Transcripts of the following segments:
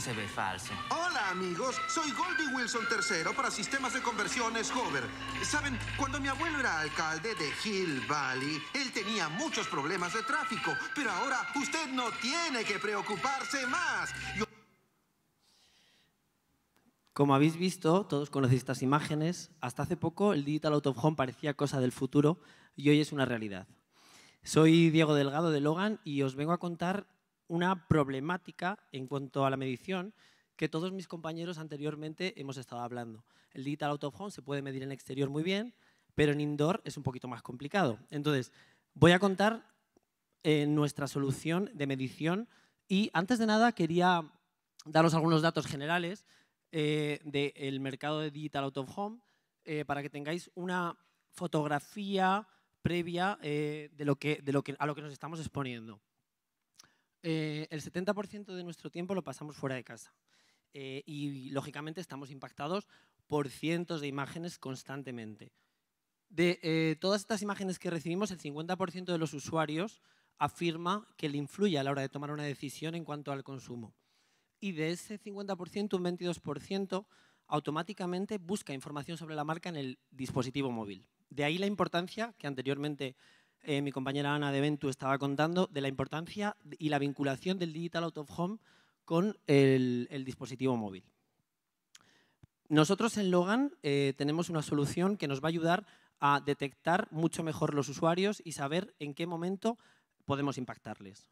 se ve falso. Hola, amigos. Soy Goldie Wilson III para sistemas de conversiones Hover. Saben, cuando mi abuelo era alcalde de Hill Valley, él tenía muchos problemas de tráfico. Pero ahora usted no tiene que preocuparse más. Como habéis visto, todos conocéis estas imágenes. Hasta hace poco el Digital Out of Home parecía cosa del futuro y hoy es una realidad. Soy Diego Delgado de Logan y os vengo a contar una problemática en cuanto a la medición que todos mis compañeros anteriormente hemos estado hablando. El digital out of home se puede medir en exterior muy bien, pero en indoor es un poquito más complicado. Entonces, voy a contar eh, nuestra solución de medición y antes de nada quería daros algunos datos generales eh, del mercado de digital out of home eh, para que tengáis una fotografía previa de lo que, de lo que, a lo que nos estamos exponiendo. Eh, el 70% de nuestro tiempo lo pasamos fuera de casa. Eh, y lógicamente estamos impactados por cientos de imágenes constantemente. De eh, todas estas imágenes que recibimos, el 50% de los usuarios afirma que le influye a la hora de tomar una decisión en cuanto al consumo. Y de ese 50%, un 22% automáticamente busca información sobre la marca en el dispositivo móvil. De ahí la importancia que anteriormente eh, mi compañera Ana de Ventu estaba contando de la importancia y la vinculación del Digital Out of Home con el, dispositivo móvil. Nosotros en Logan eh, tenemos una solución que nos va a ayudar a detectar mucho mejor los usuarios y saber en qué momento podemos impactarles.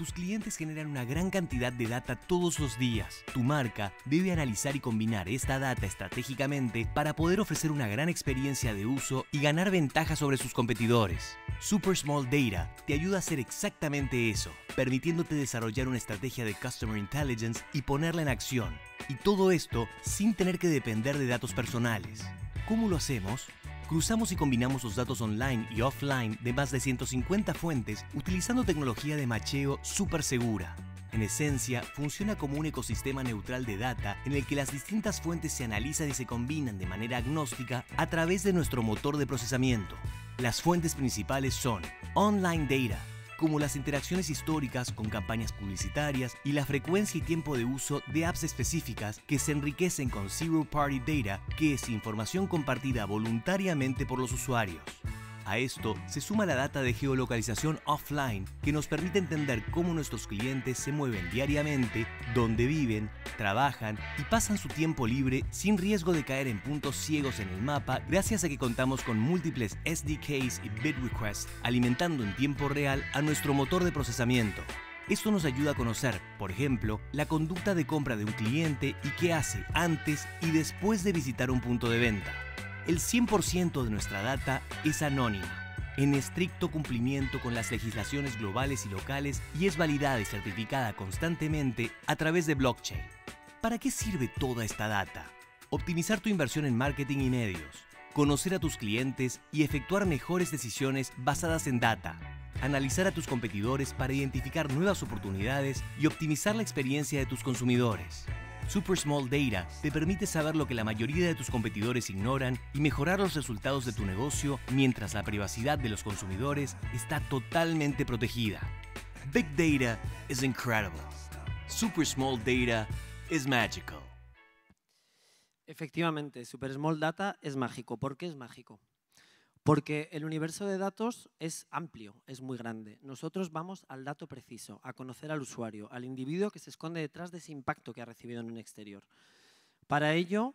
Tus clientes generan una gran cantidad de data todos los días. Tu marca debe analizar y combinar esta data estratégicamente para poder ofrecer una gran experiencia de uso y ganar ventaja sobre sus competidores. Super Small Data te ayuda a hacer exactamente eso, permitiéndote desarrollar una estrategia de Customer Intelligence y ponerla en acción. Y todo esto sin tener que depender de datos personales. ¿Cómo lo hacemos? Cruzamos y combinamos los datos online y offline de más de 150 fuentes utilizando tecnología de macheo súper segura. En esencia, funciona como un ecosistema neutral de data en el que las distintas fuentes se analizan y se combinan de manera agnóstica a través de nuestro motor de procesamiento. Las fuentes principales son Online Data, como las interacciones históricas con campañas publicitarias y la frecuencia y tiempo de uso de apps específicas que se enriquecen con Zero Party Data, que es información compartida voluntariamente por los usuarios. A esto se suma la data de geolocalización offline que nos permite entender cómo nuestros clientes se mueven diariamente, dónde viven, trabajan y pasan su tiempo libre sin riesgo de caer en puntos ciegos en el mapa gracias a que contamos con múltiples SDKs y bid requests alimentando en tiempo real a nuestro motor de procesamiento. Esto nos ayuda a conocer, por ejemplo, la conducta de compra de un cliente y qué hace antes y después de visitar un punto de venta. El 100% de nuestra data es anónima, en estricto cumplimiento con las legislaciones globales y locales y es validada y certificada constantemente a través de blockchain. ¿Para qué sirve toda esta data? Optimizar tu inversión en marketing y medios, conocer a tus clientes y efectuar mejores decisiones basadas en data, analizar a tus competidores para identificar nuevas oportunidades y optimizar la experiencia de tus consumidores. Super Small Data te permite saber lo que la mayoría de tus competidores ignoran y mejorar los resultados de tu negocio mientras la privacidad de los consumidores está totalmente protegida. Big Data is incredible. Super Small Data is magical. Efectivamente, Super Small Data es mágico. ¿Por qué es mágico? Porque el universo de datos es amplio, es muy grande. Nosotros vamos al dato preciso, a conocer al usuario, al individuo que se esconde detrás de ese impacto que ha recibido en un exterior. Para ello,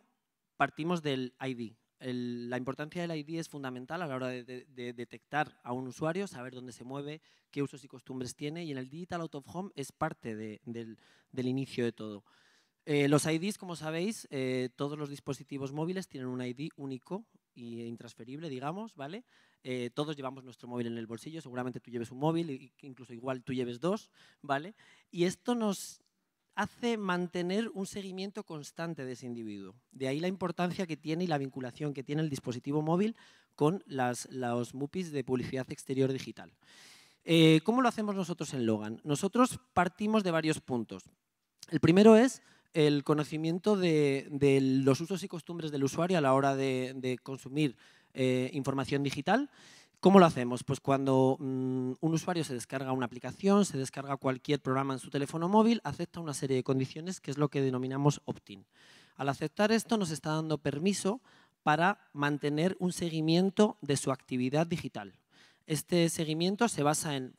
partimos del ID. la importancia del ID es fundamental a la hora de, detectar a un usuario, saber dónde se mueve, qué usos y costumbres tiene, y en el Digital Out of Home es parte del, inicio de todo. Eh, los IDs, como sabéis, eh, todos los dispositivos móviles tienen un ID único y intransferible, digamos, ¿vale? Eh, todos llevamos nuestro móvil en el bolsillo, seguramente tú lleves un móvil, incluso igual tú lleves dos, ¿vale? Y esto nos hace mantener un seguimiento constante de ese individuo. De ahí la importancia que tiene y la vinculación que tiene el dispositivo móvil con las, los MUPIs de publicidad exterior digital. Eh, ¿Cómo lo hacemos nosotros en Logan? Nosotros partimos de varios puntos. El primero es el conocimiento de, los usos y costumbres del usuario a la hora de, consumir eh, información digital. ¿Cómo lo hacemos? Pues cuando mm, un usuario se descarga una aplicación, se descarga cualquier programa en su teléfono móvil, acepta una serie de condiciones que es lo que denominamos opt-in. Al aceptar esto nos está dando permiso para mantener un seguimiento de su actividad digital. Este seguimiento se basa en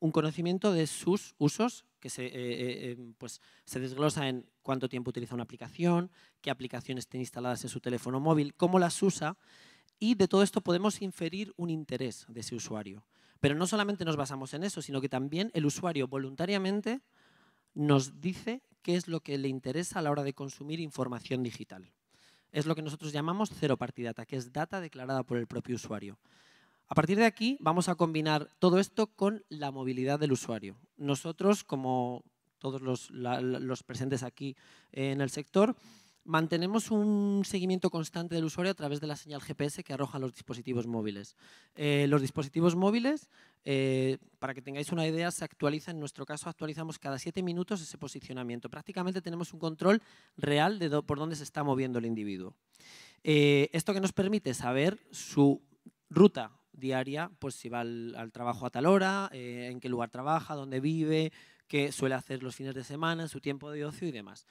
un conocimiento de sus usos, que se, eh, eh, em, pues, se desglosa en cuánto tiempo utiliza una aplicación, qué aplicaciones tiene instaladas en su teléfono móvil, cómo las usa, y de todo esto podemos inferir un interés de ese usuario. Pero no solamente nos basamos en eso, sino que también el usuario voluntariamente nos dice qué es lo que le interesa a la hora de consumir información digital. Es lo que nosotros llamamos cero party data, que es data declarada por el propio usuario. A partir de aquí vamos a combinar todo esto con la movilidad del usuario. Nosotros, como todos los, presentes aquí eh, en el sector, mantenemos un seguimiento constante del usuario a través de la señal GPS que arrojan los dispositivos móviles. Eh, los dispositivos móviles, eh, para que tengáis una idea, se actualizan, en nuestro caso actualizamos cada siete minutos ese posicionamiento. Prácticamente tenemos un control real de por dónde se está moviendo el individuo. esto que nos permite saber su ruta diaria, pues si va al, trabajo a tal hora, eh, en qué lugar trabaja, dónde vive, qué suele hacer los fines de semana, su tiempo de ocio y demás.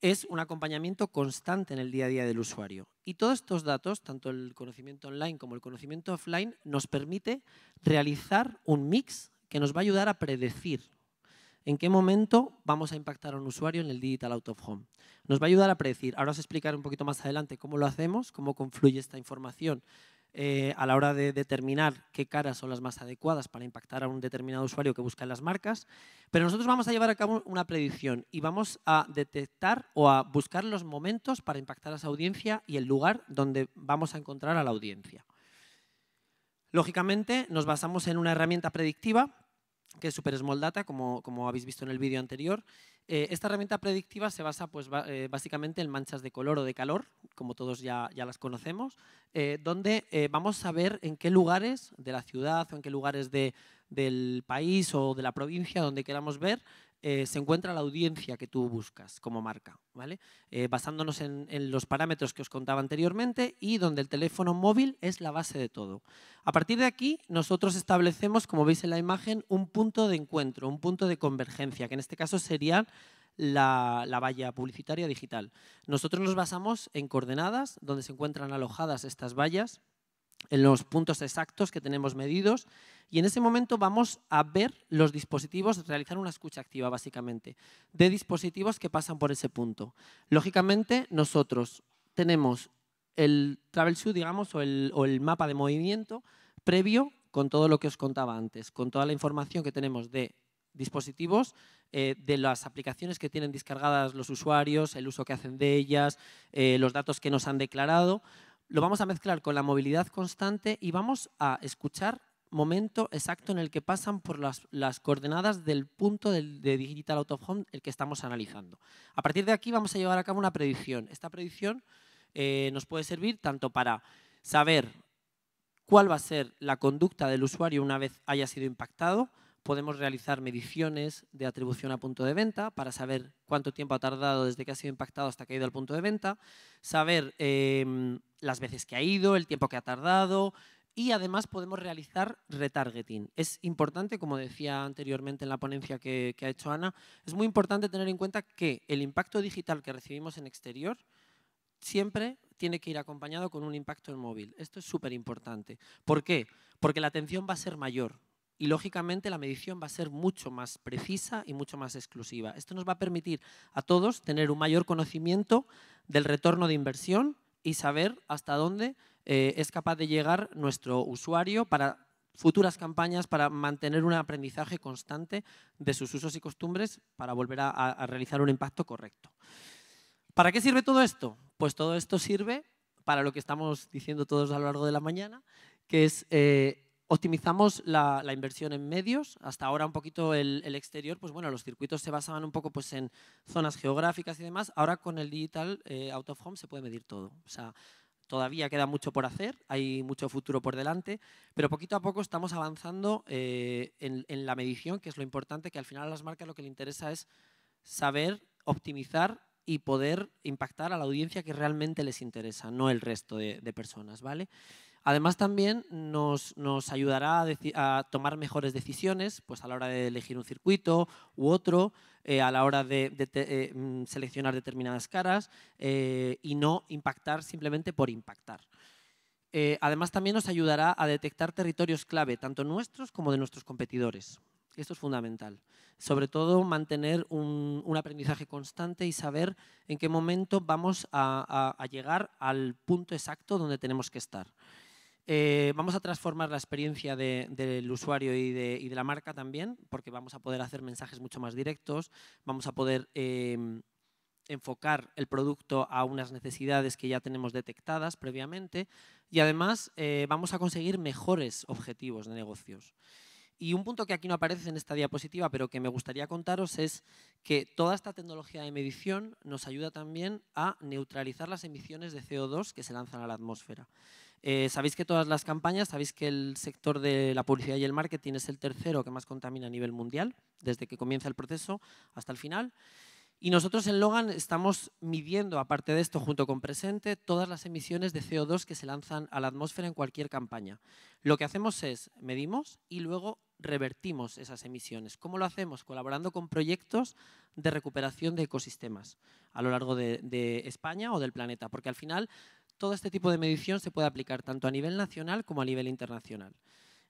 Es un acompañamiento constante en el día a día del usuario. Y todos estos datos, tanto el conocimiento online como el conocimiento offline, nos permite realizar un mix que nos va a ayudar a predecir en qué momento vamos a impactar a un usuario en el Digital Out of Home. Nos va a ayudar a predecir. Ahora os explicaré un poquito más adelante cómo lo hacemos, cómo confluye esta información eh, a la hora de determinar qué caras son las más adecuadas para impactar a un determinado usuario que busca en las marcas, pero nosotros vamos a llevar a cabo una predicción y vamos a detectar o a buscar los momentos para impactar a esa audiencia y el lugar donde vamos a encontrar a la audiencia. Lógicamente nos basamos en una herramienta predictiva que es Super Small Data, como, como habéis visto en el vídeo anterior, eh, esta herramienta predictiva se basa pues, eh, básicamente en manchas de color o de calor, como todos ya, las conocemos, eh, donde vamos a ver en qué lugares de la ciudad o en qué lugares del país o de la provincia donde queramos ver eh, se encuentra la audiencia que tú buscas como marca, ¿vale? Eh, basándonos en, los parámetros que os contaba anteriormente y donde el teléfono móvil es la base de todo. A partir de aquí, nosotros establecemos, como veis en la imagen, un punto de encuentro, un punto de convergencia, que en este caso sería la, la valla publicitaria digital. Nosotros nos basamos en coordenadas donde se encuentran alojadas estas vallas, en los puntos exactos que tenemos medidos y en ese momento vamos a ver los dispositivos, realizar una escucha activa básicamente, de dispositivos que pasan por ese punto. Lógicamente nosotros tenemos el travel digamos, o el, mapa de movimiento previo con todo lo que os contaba antes, con toda la información que tenemos de dispositivos, eh, de las aplicaciones que tienen descargadas los usuarios, el uso que hacen de ellas, eh, los datos que nos han declarado lo vamos a mezclar con la movilidad constante y vamos a escuchar momento exacto en el que pasan por las, coordenadas del punto de Digital Out Home el que estamos analizando. A partir de aquí vamos a llevar a cabo una predicción. Esta predicción eh, nos puede servir tanto para saber cuál va a ser la conducta del usuario una vez haya sido impactado, podemos realizar mediciones de atribución a punto de venta para saber cuánto tiempo ha tardado desde que ha sido impactado hasta que ha ido al punto de venta, saber em, las veces que ha ido, el tiempo que ha tardado y además podemos realizar retargeting. Es importante, como decía anteriormente en la ponencia que, que ha hecho Ana, es muy importante tener en cuenta que el impacto digital que recibimos en exterior siempre tiene que ir acompañado con un impacto en móvil. Esto es súper importante. ¿Por qué? Porque la atención va a ser mayor y lógicamente la medición va a ser mucho más precisa y mucho más exclusiva. Esto nos va a permitir a todos tener un mayor conocimiento del retorno de inversión y saber hasta dónde eh, es capaz de llegar nuestro usuario para futuras campañas, para mantener un aprendizaje constante de sus usos y costumbres para volver a, realizar un impacto correcto. ¿Para qué sirve todo esto? Pues todo esto sirve para lo que estamos diciendo todos a lo largo de la mañana, que es eh, Optimizamos la, inversión en medios, hasta ahora un poquito el, exterior, pues bueno, los circuitos se basaban un poco pues en zonas geográficas y demás, ahora con el digital eh, out of home se puede medir todo, o sea, todavía queda mucho por hacer, hay mucho futuro por delante, pero poquito a poco estamos avanzando eh, en, la medición, que es lo importante, que al final a las marcas lo que le interesa es saber optimizar y poder impactar a la audiencia que realmente les interesa, no el resto de, de personas, ¿vale? Además, también nos, ayudará a, tomar mejores decisiones pues, a la hora de elegir un circuito u otro, eh, a la hora de, eh, mm, seleccionar determinadas caras eh, y no impactar simplemente por impactar. además, también nos ayudará a detectar territorios clave, tanto nuestros como de nuestros competidores. Esto es fundamental. Sobre todo, mantener un, aprendizaje constante y saber en qué momento vamos a llegar al punto exacto donde tenemos que estar. Eh, vamos a transformar la experiencia del usuario y de, la marca también, porque vamos a poder hacer mensajes mucho más directos, vamos a poder em, enfocar el producto a unas necesidades que ya tenemos detectadas previamente y además eh, vamos a conseguir mejores objetivos de negocios. Y un punto que aquí no aparece en esta diapositiva, pero que me gustaría contaros es que toda esta tecnología de medición nos ayuda también a neutralizar las emisiones de CO2 que se lanzan a la atmósfera. Eh, sabéis que todas las campañas, sabéis que el sector de la publicidad y el marketing es el tercero que más contamina a nivel mundial, desde que comienza el proceso hasta el final. Y nosotros en Logan estamos midiendo, aparte de esto, junto con Presente, todas las emisiones de CO2 que se lanzan a la atmósfera en cualquier campaña. Lo que hacemos es medimos y luego revertimos esas emisiones. ¿Cómo lo hacemos? Colaborando con proyectos de recuperación de ecosistemas a lo largo de España o del planeta, porque al final todo este tipo de medición se puede aplicar tanto a nivel nacional como a nivel internacional.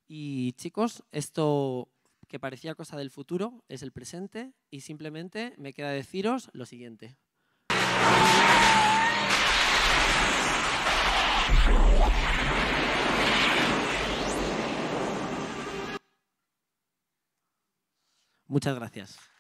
Y chicos, esto que parecía cosa del futuro es el presente y simplemente me queda deciros lo siguiente. Muchas gracias.